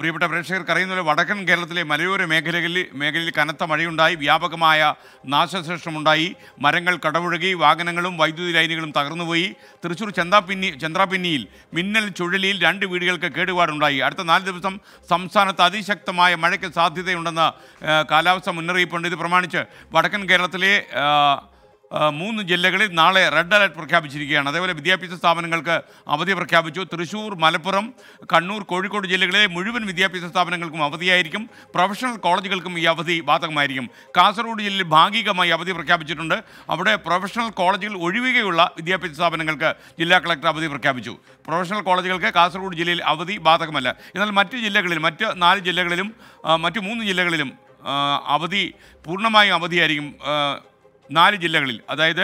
പ്രിയപ്പെട്ട പ്രേക്ഷകർക്ക് പോലെ വടക്കൻ കേരളത്തിലെ മലയോര മേഖലകളിൽ മേഖലയിൽ കനത്ത മഴയുണ്ടായി വ്യാപകമായ നാശശേഷമുണ്ടായി മരങ്ങൾ കടപുഴകി വാഹനങ്ങളും വൈദ്യുതി ലൈനുകളും തകർന്നുപോയി തൃശൂർ ചന്ദ്രാപിന്നി ചന്ദ്രാപിന്നിയിൽ മിന്നൽ ചുഴലിയിൽ രണ്ട് വീടുകൾക്ക് കേടുപാടുണ്ടായി അടുത്ത നാല് ദിവസം സംസ്ഥാനത്ത് അതിശക്തമായ മഴയ്ക്ക് സാധ്യതയുണ്ടെന്ന് കാലാവസ്ഥ മുന്നറിയിപ്പുണ്ട് ഇത് പ്രമാണിച്ച് വടക്കൻ കേരളത്തിലെ മൂന്ന് ജില്ലകളിൽ നാളെ റെഡ് അലർട്ട് പ്രഖ്യാപിച്ചിരിക്കുകയാണ് അതേപോലെ വിദ്യാഭ്യാസ സ്ഥാപനങ്ങൾക്ക് അവധി പ്രഖ്യാപിച്ചു തൃശൂർ മലപ്പുറം കണ്ണൂർ കോഴിക്കോട് ജില്ലകളിലെ മുഴുവൻ വിദ്യാഭ്യാസ സ്ഥാപനങ്ങൾക്കും അവധിയായിരിക്കും പ്രൊഫഷണൽ കോളേജുകൾക്കും ഈ അവധി ബാധകമായിരിക്കും കാസർഗോഡ് ജില്ലയിൽ ഭാഗികമായി അവധി പ്രഖ്യാപിച്ചിട്ടുണ്ട് അവിടെ പ്രൊഫഷണൽ കോളേജുകൾ ഒഴിവുകയുള്ള വിദ്യാഭ്യാസ സ്ഥാപനങ്ങൾക്ക് ജില്ലാ കളക്ടർ അവധി പ്രഖ്യാപിച്ചു പ്രൊഫഷണൽ കോളേജുകൾക്ക് കാസർഗോഡ് ജില്ലയിൽ അവധി ബാധകമല്ല എന്നാൽ മറ്റ് ജില്ലകളിൽ മറ്റ് നാല് ജില്ലകളിലും മറ്റ് മൂന്ന് ജില്ലകളിലും അവധി പൂർണ്ണമായും അവധിയായിരിക്കും നാല് ജില്ലകളിൽ അതായത്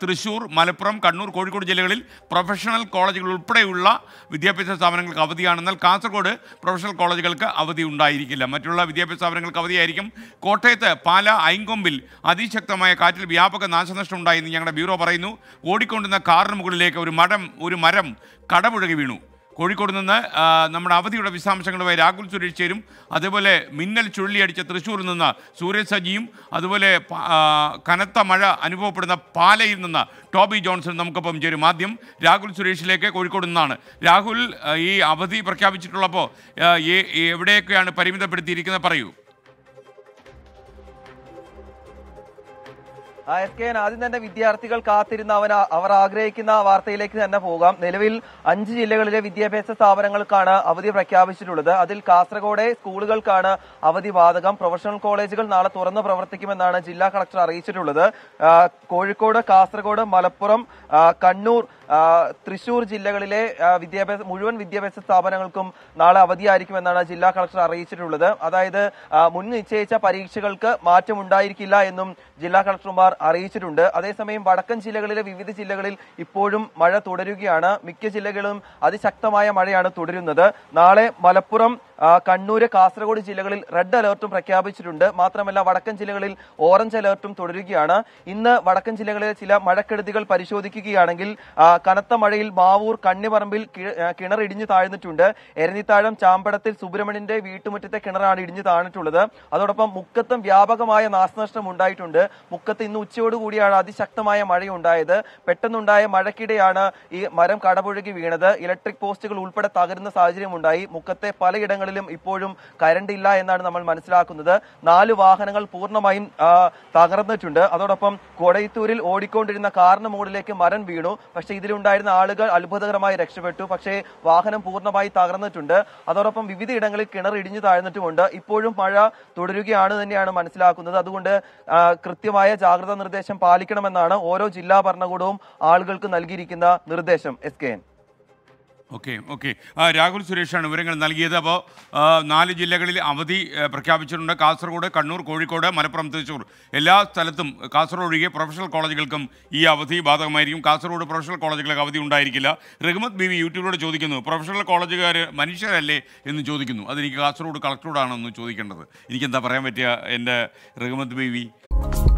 തൃശ്ശൂർ മലപ്പുറം കണ്ണൂർ കോഴിക്കോട് ജില്ലകളിൽ പ്രൊഫഷണൽ കോളേജുകൾ ഉൾപ്പെടെയുള്ള വിദ്യാഭ്യാസ സ്ഥാപനങ്ങൾക്ക് അവധിയാണെന്നാൽ കാസർഗോഡ് പ്രൊഫഷണൽ കോളേജുകൾക്ക് അവധി ഉണ്ടായിരിക്കില്ല മറ്റുള്ള വിദ്യാഭ്യാസ സ്ഥാപനങ്ങൾക്ക് അവധിയായിരിക്കും കോട്ടയത്ത് പാല ഐങ്കൊമ്പിൽ അതിശക്തമായ കാറ്റിൽ വ്യാപക നാശനഷ്ടം ഉണ്ടായെന്ന് ഞങ്ങളുടെ ബ്യൂറോ പറയുന്നു ഓടിക്കൊണ്ടുന്ന കാറിന് മുകളിലേക്ക് ഒരു മരം ഒരു മരം കടപുഴകി വീണു കോഴിക്കോട് നിന്ന് നമ്മുടെ അവധിയുടെ വിശദാംശങ്ങളുമായി രാഹുൽ സുരേഷ് ചേരും അതേപോലെ മിന്നൽ ചുഴലിയടിച്ച തൃശ്ശൂരിൽ നിന്ന് സൂരജ് സജിയും അതുപോലെ കനത്ത മഴ അനുഭവപ്പെടുന്ന പാലയിൽ നിന്ന് ടോബി ജോൺസൺ നമുക്കൊപ്പം ചേരും ആദ്യം രാഹുൽ സുരേഷിലേക്ക് കോഴിക്കോട് നിന്നാണ് രാഹുൽ ഈ അവധി പ്രഖ്യാപിച്ചിട്ടുള്ളപ്പോൾ എവിടെയൊക്കെയാണ് പരിമിതപ്പെടുത്തിയിരിക്കുന്നത് പറയൂ എസ് കെ ആദ്യം തന്നെ വിദ്യാർത്ഥികൾ കാത്തിരുന്ന അവന അവർ ആഗ്രഹിക്കുന്ന വാർത്തയിലേക്ക് തന്നെ പോകാം നിലവിൽ അഞ്ച് ജില്ലകളിലെ വിദ്യാഭ്യാസ സ്ഥാപനങ്ങൾക്കാണ് അവധി പ്രഖ്യാപിച്ചിട്ടുള്ളത് അതിൽ കാസർഗോഡ് സ്കൂളുകൾക്കാണ് അവധി ബാധകം പ്രൊഫഷണൽ കോളേജുകൾ നാളെ തുറന്ന് പ്രവർത്തിക്കുമെന്നാണ് ജില്ലാ കളക്ടർ അറിയിച്ചിട്ടുള്ളത് കോഴിക്കോട് കാസർഗോഡ് മലപ്പുറം കണ്ണൂർ തൃശൂർ ജില്ലകളിലെ വിദ്യാഭ്യാസ മുഴുവൻ വിദ്യാഭ്യാസ സ്ഥാപനങ്ങൾക്കും നാളെ അവധിയായിരിക്കുമെന്നാണ് ജില്ലാ കളക്ടർ അറിയിച്ചിട്ടുള്ളത് അതായത് മുൻ നിശ്ചയിച്ച പരീക്ഷകൾക്ക് മാറ്റമുണ്ടായിരിക്കില്ല എന്നും ജില്ലാ കളക്ടർമാർ അറിയിച്ചിട്ടുണ്ട് അതേസമയം വടക്കൻ ജില്ലകളിലെ വിവിധ ജില്ലകളിൽ ഇപ്പോഴും മഴ തുടരുകയാണ് മിക്ക ജില്ലകളും അതിശക്തമായ മഴയാണ് തുടരുന്നത് നാളെ മലപ്പുറം കണ്ണൂര് കാസർഗോഡ് ജില്ലകളിൽ റെഡ് അലർട്ടും പ്രഖ്യാപിച്ചിട്ടുണ്ട് മാത്രമല്ല വടക്കൻ ജില്ലകളിൽ ഓറഞ്ച് അലർട്ടും തുടരുകയാണ് ഇന്ന് വടക്കൻ ജില്ലകളിലെ ചില മഴക്കെടുതികൾ പരിശോധിക്കുകയാണെങ്കിൽ കനത്ത മഴയിൽ മാവൂർ കണ്ണിപറമ്പിൽ കിണർ ഇടിഞ്ഞു താഴ്ന്നിട്ടുണ്ട് എരഞ്ഞിത്താഴം ചാമ്പടത്തിൽ സുബ്രഹ്മണ്യന്റെ വീട്ടുമുറ്റത്തെ കിണറാണ് ഇടിഞ്ഞു താഴ്ന്നിട്ടുള്ളത് അതോടൊപ്പം മുക്കത്തും വ്യാപകമായ നാശനഷ്ടം ഉണ്ടായിട്ടുണ്ട് മുക്കത്ത് ഇന്ന് ഉച്ചയോടുകൂടിയാണ് അതിശക്തമായ മഴയുണ്ടായത് പെട്ടെന്നുണ്ടായ മഴക്കിടെയാണ് ഈ മരം കടപുഴകി വീണത് ഇലക്ട്രിക് പോസ്റ്റുകൾ ഉൾപ്പെടെ തകരുന്ന സാഹചര്യമുണ്ടായി മുക്കത്തെ പലയിടങ്ങളിൽ റോഡിലും ഇപ്പോഴും കരണ്ട് ഇല്ല എന്നാണ് നമ്മൾ മനസ്സിലാക്കുന്നത് നാല് വാഹനങ്ങൾ പൂർണ്ണമായും തകർന്നിട്ടുണ്ട് അതോടൊപ്പം കൊടയത്തൂരിൽ ഓടിക്കൊണ്ടിരുന്ന കാറിന് മുകളിലേക്ക് മരം വീണു പക്ഷേ ഇതിലുണ്ടായിരുന്ന ആളുകൾ അത്ഭുതകരമായി രക്ഷപ്പെട്ടു പക്ഷേ വാഹനം പൂർണ്ണമായി തകർന്നിട്ടുണ്ട് അതോടൊപ്പം വിവിധ ഇടങ്ങളിൽ കിണർ ഇടിഞ്ഞു താഴ്ന്നിട്ടുമുണ്ട് ഇപ്പോഴും മഴ തുടരുകയാണ് തന്നെയാണ് മനസ്സിലാക്കുന്നത് അതുകൊണ്ട് കൃത്യമായ ജാഗ്രതാ നിർദ്ദേശം പാലിക്കണമെന്നാണ് ഓരോ ജില്ലാ ഭരണകൂടവും ആളുകൾക്ക് നൽകിയിരിക്കുന്ന നിർദ്ദേശം S K N okay okay Rahul സുരേഷാണ് വിവരങ്ങൾ നൽകിയത് അപ്പോൾ നാല് ജില്ലകളിൽ അവധി പ്രഖ്യാപിച്ചിട്ടുണ്ട് കാസർഗോഡ് കണ്ണൂർ കോഴിക്കോട് മലപ്പുറം തൃശ്ശൂർ എല്ലാ സ്ഥലത്തും കാസർഗോഡ് ഒഴികെ പ്രൊഫഷണൽ കോളേജുകൾക്കും ഈ അവധി ബാധകമായിരിക്കും കാസർഗോഡ് പ്രൊഫഷണൽ കോളേജുകൾക്ക് അവധി ഉണ്ടായിരിക്കില്ല റഹ്മത്ത് ബി വി യൂട്യൂബിലൂടെ ചോദിക്കുന്നു പ്രൊഫഷണൽ കോളേജുകാർ മനുഷ്യരല്ലേ എന്ന് ചോദിക്കുന്നു അതെനിക്ക് കാസർഗോഡ് കളക്ടറോടാണെന്ന് ചോദിക്കേണ്ടത് എനിക്കെന്താ പറയാൻ പറ്റുക എൻ്റെ റഹ്മത്ത് ബി വി